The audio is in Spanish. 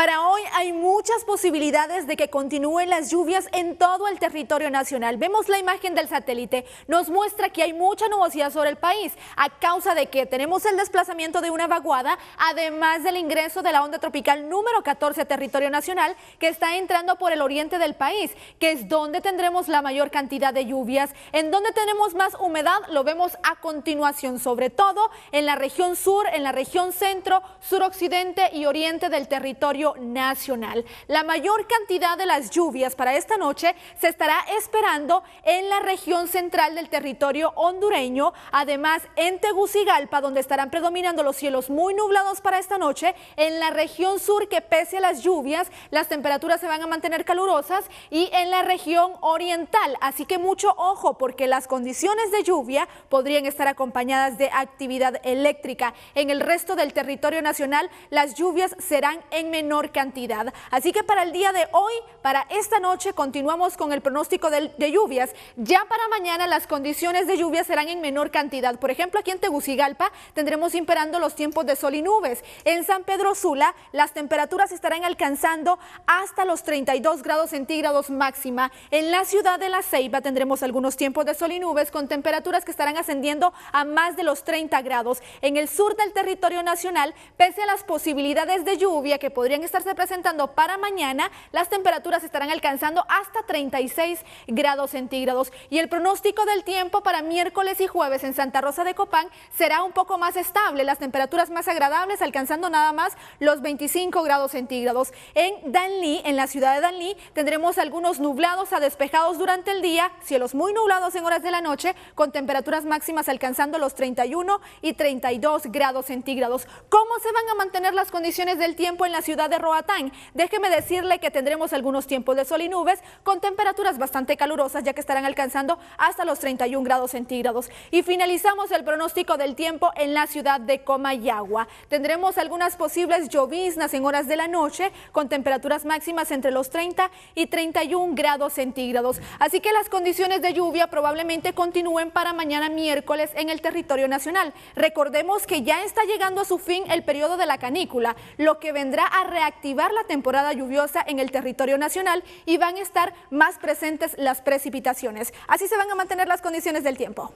Para hoy hay muchas posibilidades de que continúen las lluvias en todo el territorio nacional. Vemos la imagen del satélite, nos muestra que hay mucha nubosidad sobre el país a causa de que tenemos el desplazamiento de una vaguada, además del ingreso de la onda tropical número 14 a territorio nacional que está entrando por el oriente del país, que es donde tendremos la mayor cantidad de lluvias, en donde tenemos más humedad, lo vemos a continuación, sobre todo en la región sur, en la región centro, suroccidente y oriente del territorio nacional. La mayor cantidad de las lluvias para esta noche se estará esperando en la región central del territorio hondureño, además en Tegucigalpa, donde estarán predominando los cielos muy nublados para esta noche, en la región sur que pese a las lluvias, las temperaturas se van a mantener calurosas y en la región oriental, así que mucho ojo porque las condiciones de lluvia podrían estar acompañadas de actividad eléctrica. En el resto del territorio nacional, las lluvias serán en menor cantidad. Así que para el día de hoy, para esta noche, continuamos con el pronóstico de, de lluvias. Ya para mañana las condiciones de lluvia serán en menor cantidad. Por ejemplo, aquí en Tegucigalpa tendremos imperando los tiempos de sol y nubes. En San Pedro Sula, las temperaturas estarán alcanzando hasta los 32 grados centígrados máxima. En la ciudad de La Ceiba tendremos algunos tiempos de sol y nubes con temperaturas que estarán ascendiendo a más de los 30 grados. En el sur del territorio nacional, pese a las posibilidades de lluvia que podrían estarse presentando para mañana. Las temperaturas estarán alcanzando hasta 36 grados centígrados y el pronóstico del tiempo para miércoles y jueves en Santa Rosa de Copán será un poco más estable, las temperaturas más agradables alcanzando nada más los 25 grados centígrados. En Danlí, en la ciudad de Danlí, tendremos algunos nublados a despejados durante el día, cielos muy nublados en horas de la noche con temperaturas máximas alcanzando los 31 y 32 grados centígrados. ¿Cómo se van a mantener las condiciones del tiempo en la ciudad de Roatán. Déjeme decirle que tendremos algunos tiempos de sol y nubes con temperaturas bastante calurosas ya que estarán alcanzando hasta los 31 grados centígrados. Y finalizamos el pronóstico del tiempo en la ciudad de Comayagua. Tendremos algunas posibles lloviznas en horas de la noche con temperaturas máximas entre los 30 y 31 grados centígrados. Así que las condiciones de lluvia probablemente continúen para mañana miércoles en el territorio nacional. Recordemos que ya está llegando a su fin el periodo de la canícula, lo que vendrá a activar la temporada lluviosa en el territorio nacional y van a estar más presentes las precipitaciones. Así se van a mantener las condiciones del tiempo.